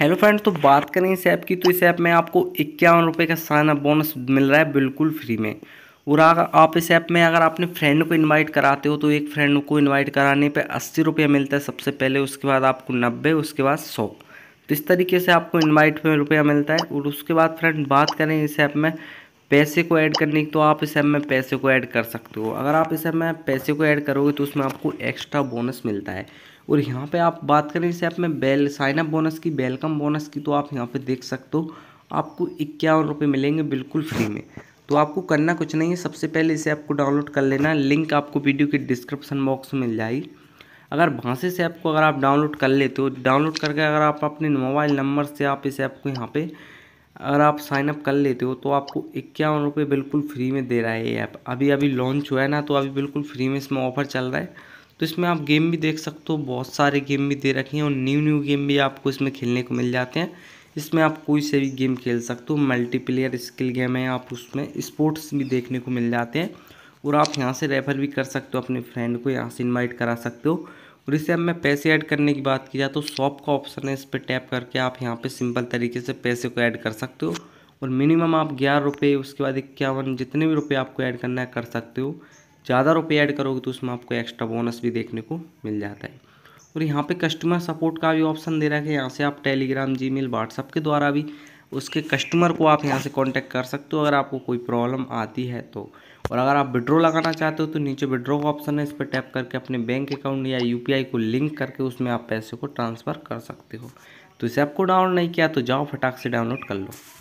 hello friend तो बात करें इस ऐप की तो इस ऐप में आपको इक्यावन रुपये का साइन अप बोनस मिल रहा है बिल्कुल फ्री में और अगर आप इस ऐप में अगर आपने फ्रेंड को इनवाइट कराते हो तो एक फ्रेंड को इनवाइट कराने पे अस्सी रुपये मिलता है सबसे पहले उसके बाद आपको नब्बे उसके बाद सौ तो इस तरीके से आपको इन्वाइट में रुपया मिलता है और उसके बाद फ्रेंड बात करें इस ऐप में पैसे को ऐड करने की तो आप इस ऐप में पैसे को ऐड कर सकते हो अगर आप इस ऐप में पैसे को ऐड करोगे तो उसमें आपको एक्स्ट्रा बोनस मिलता है और यहाँ पे आप बात करें इस ऐप में बेल साइनअप बोनस की वेलकम बोनस की तो आप यहाँ पे देख सकते हो आपको इक्यावन रुपये मिलेंगे बिल्कुल फ्री में तो आपको करना कुछ नहीं है सबसे पहले इस ऐप को डाउनलोड कर लेना लिंक आपको वीडियो के डिस्क्रिप्सन बॉक्स में मिल जाएगी अगर वहाँ से इस ऐप को अगर आप डाउनलोड कर लेते हो डाउनलोड करके अगर आप अपने मोबाइल नंबर से आप इस ऐप को यहाँ पर अगर आप साइनअप कर लेते हो तो आपको इक्यावन रुपये बिल्कुल फ्री में दे रहा है ये ऐप अभी अभी लॉन्च हुआ है ना तो अभी बिल्कुल फ्री में इसमें ऑफर चल रहा है तो इसमें आप गेम भी देख सकते हो बहुत सारे गेम भी दे रखे हैं और न्यू न्यू गेम भी आपको इसमें खेलने को मिल जाते हैं इसमें आप कोई से भी गेम खेल सकते हो मल्टीप्लेयर स्किल गेम है आप उसमें स्पोर्ट्स भी देखने को मिल जाते हैं और आप यहाँ से रेफर भी कर सकते हो अपने फ्रेंड को यहाँ से इन्वाइट करा सकते हो और इसे अब मैं पैसे ऐड करने की बात की जाए तो शॉप का ऑप्शन है इस पर टैप करके आप यहाँ पे सिंपल तरीके से पैसे को ऐड कर सकते हो और मिनिमम आप ग्यारह रुपये उसके बाद इक्यावन जितने भी रुपये आपको ऐड करना है कर सकते हो ज़्यादा रुपये ऐड करोगे तो उसमें आपको एक्स्ट्रा बोनस भी देखने को मिल जाता है और यहाँ पर कस्टमर सपोर्ट का भी ऑप्शन दे रहा है यहाँ से आप टेलीग्राम जी मेल के द्वारा भी उसके कस्टमर को आप यहाँ से कॉन्टैक्ट कर सकते हो अगर आपको कोई प्रॉब्लम आती है तो और अगर आप विड्रो लगाना चाहते हो तो नीचे विड्रो का ऑप्शन है इस पर टैप करके अपने बैंक अकाउंट या यू को लिंक करके उसमें आप पैसे को ट्रांसफ़र कर सकते हो तो इसे आपको डाउनलोड नहीं किया तो जाओ फटाक से डाउनलोड कर लो